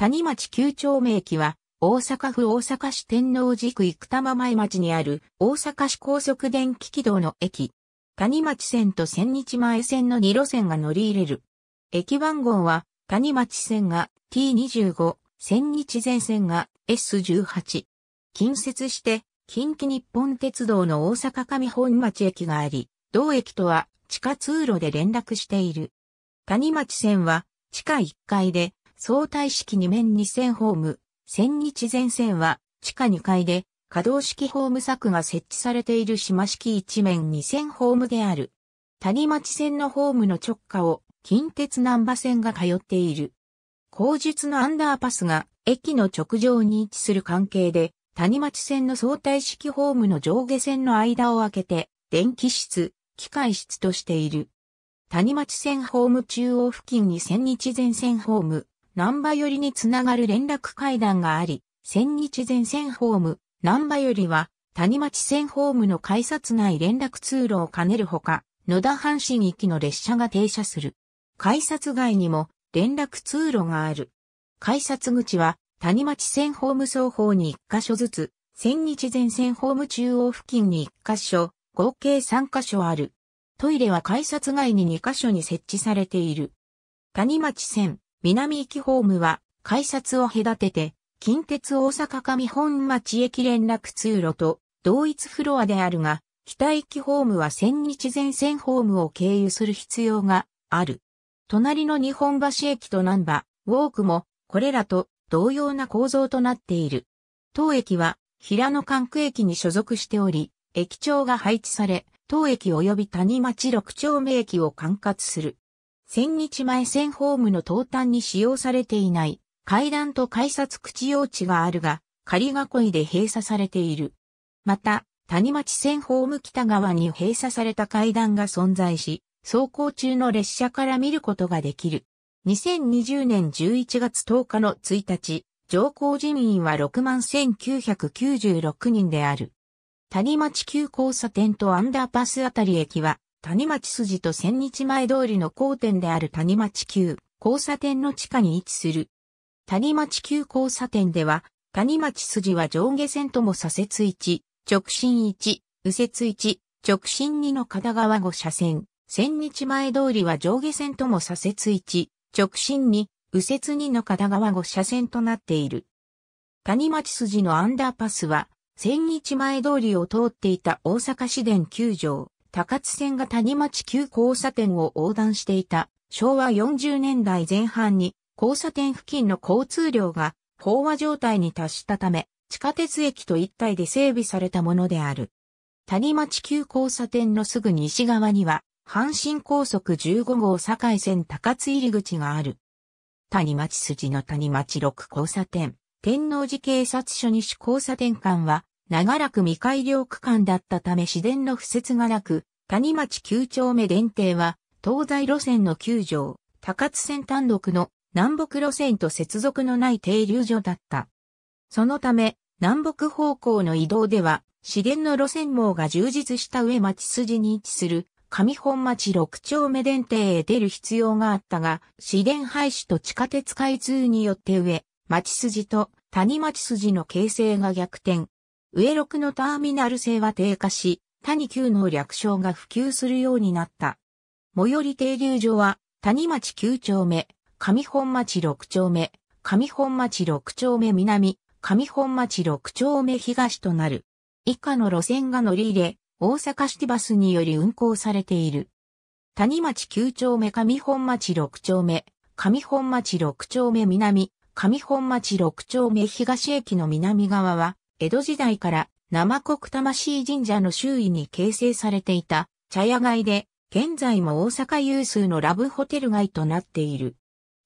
谷町九丁目駅は、大阪府大阪市天王寺区生玉前町にある大阪市高速電気軌道の駅。谷町線と千日前線の2路線が乗り入れる。駅番号は谷町線が T25、千日前線が S18。近接して近畿日本鉄道の大阪上本町駅があり、同駅とは地下通路で連絡している。谷町線は地下1階で相対式2面2線ホーム、千日前線は地下2階で可動式ホーム柵が設置されている島式1面2線ホームである。谷町線のホームの直下を近鉄南波線が通っている。後述のアンダーパスが駅の直上に位置する関係で、谷町線の相対式ホームの上下線の間を空けて、電気室、機械室としている。谷町線ホーム中央付近に千日前線ホーム、南波寄りにつながる連絡階段があり、千日前線ホーム、南波寄りは、谷町線ホームの改札内連絡通路を兼ねるほか、野田阪神行きの列車が停車する。改札外にも連絡通路がある。改札口は谷町線ホーム双方に1箇所ずつ、千日前線ホーム中央付近に1箇所、合計3箇所ある。トイレは改札外に2箇所に設置されている。谷町線、南行きホームは改札を隔てて、近鉄大阪上本町駅連絡通路と同一フロアであるが、北行きホームは千日前線ホームを経由する必要がある。隣の日本橋駅と南波、ウォークもこれらと同様な構造となっている。当駅は平野管区駅に所属しており、駅長が配置され、当駅及び谷町六丁目駅を管轄する。千日前線ホームの東端に使用されていない階段と改札口用地があるが、仮囲いで閉鎖されている。また、谷町線ホーム北側に閉鎖された階段が存在し、走行中の列車から見ることができる。2020年11月10日の1日、上皇人員は61,996人である。谷町旧交差点とアンダーパスあたり駅は、谷町筋と千日前通りの交点である谷町旧交差点の地下に位置する。谷町旧交差点では、谷町筋は上下線とも左折1、直進1、右折1、直進2の片側5車線。千日前通りは上下線とも左折1、直進2、右折2の片側5車線となっている。谷町筋のアンダーパスは、千日前通りを通っていた大阪市電9条、高津線が谷町旧交差点を横断していた昭和40年代前半に交差点付近の交通量が飽和状態に達したため地下鉄駅と一体で整備されたものである。谷町旧交差点のすぐ西側には阪神高速15号堺線高津入口がある。谷町筋の谷町6交差点、天王寺警察署西交差点間は長らく未改良区間だったため市電の敷設がなく、谷町9丁目電停は、東西路線の9条、高津線単独の南北路線と接続のない停留所だった。そのため、南北方向の移動では、市電の路線網が充実した上町筋に位置する上本町6丁目電停へ出る必要があったが、市電廃止と地下鉄開通によって上、町筋と谷町筋の形成が逆転。上6のターミナル性は低下し、谷9の略称が普及するようになった。最寄り停留所は、谷町9丁目、上本町6丁目、上本町6丁目南、上本町6丁目東となる。以下の路線が乗り入れ、大阪シティバスにより運行されている。谷町9丁目上本町6丁目、上本町6丁目南、上本町6丁目東駅の南側は、江戸時代から生国魂神社の周囲に形成されていた茶屋街で、現在も大阪有数のラブホテル街となっている。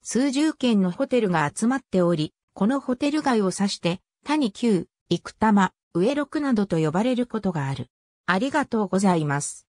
数十軒のホテルが集まっており、このホテル街を指して、谷九、生玉、上六などと呼ばれることがある。ありがとうございます。